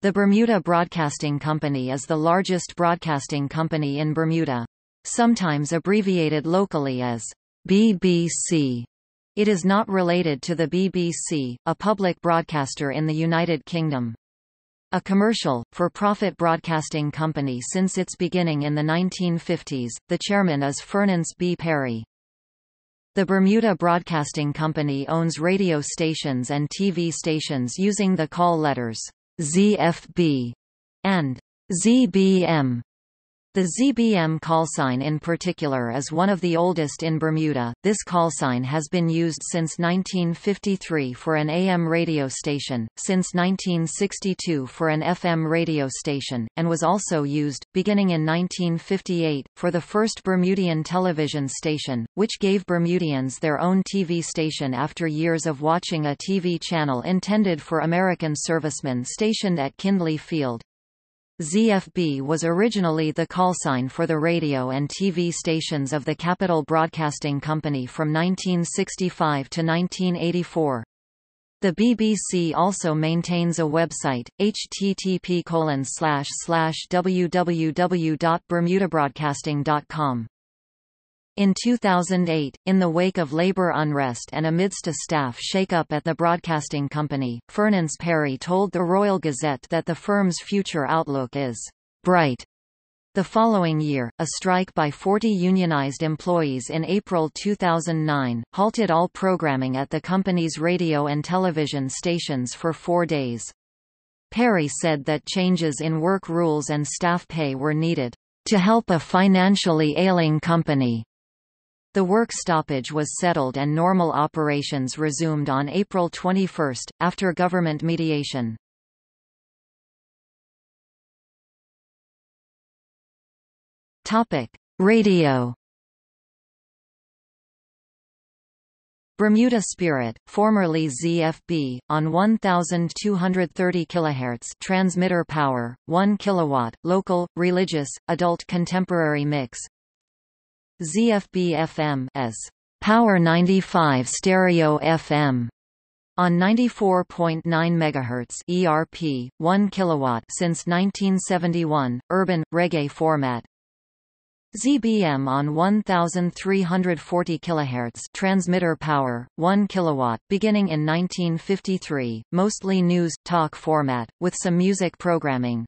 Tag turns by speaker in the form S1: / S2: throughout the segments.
S1: The Bermuda Broadcasting Company is the largest broadcasting company in Bermuda. Sometimes abbreviated locally as BBC. It is not related to the BBC, a public broadcaster in the United Kingdom. A commercial, for-profit broadcasting company since its beginning in the 1950s, the chairman is Fernance B. Perry. The Bermuda Broadcasting Company owns radio stations and TV stations using the call letters ZFB, and ZBM the ZBM callsign in particular is one of the oldest in Bermuda. This callsign has been used since 1953 for an AM radio station, since 1962 for an FM radio station, and was also used, beginning in 1958, for the first Bermudian television station, which gave Bermudians their own TV station after years of watching a TV channel intended for American servicemen stationed at Kindley Field. ZFB was originally the callsign for the radio and TV stations of the Capital Broadcasting Company from 1965 to 1984. The BBC also maintains a website, http www.bermudabroadcasting.com. In 2008, in the wake of labor unrest and amidst a staff shakeup at the broadcasting company, Fernance Perry told the Royal Gazette that the firm's future outlook is bright. The following year, a strike by 40 unionized employees in April 2009, halted all programming at the company's radio and television stations for four days. Perry said that changes in work rules and staff pay were needed to help a financially ailing company the work stoppage was settled and normal operations resumed on April 21, after government mediation.
S2: Topic: Radio.
S1: Bermuda Spirit, formerly ZFB, on 1230 kHz transmitter power, 1 kW, local, religious, adult contemporary mix, ZFB-FM as Power 95 Stereo FM on 94.9 MHz ERP 1 kilowatt since 1971 urban reggae format ZBM on 1340 kHz transmitter power 1 kilowatt beginning in 1953 mostly news talk format with some music programming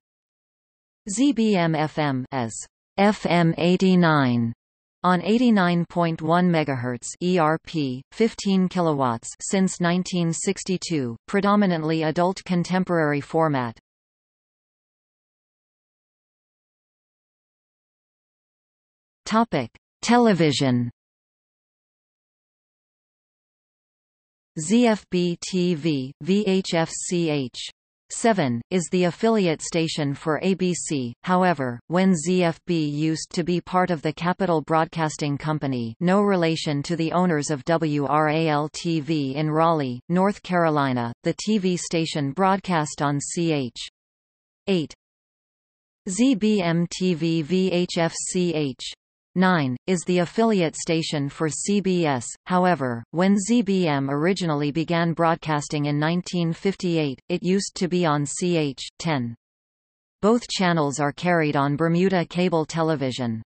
S1: ZBM FM as FM 89 on 89.1 MHz ERP, 15 kW since 1962, predominantly adult contemporary
S2: format. Topic: Television.
S1: ZFB TV, VHFCH 7, is the affiliate station for ABC, however, when ZFB used to be part of the Capital Broadcasting Company no relation to the owners of WRAL-TV in Raleigh, North Carolina, the TV station broadcast on CH. 8. ZBM-TV VHFCH 9, is the affiliate station for CBS. However, when ZBM originally began broadcasting in 1958, it used to be on CH 10. Both channels are carried on Bermuda Cable Television.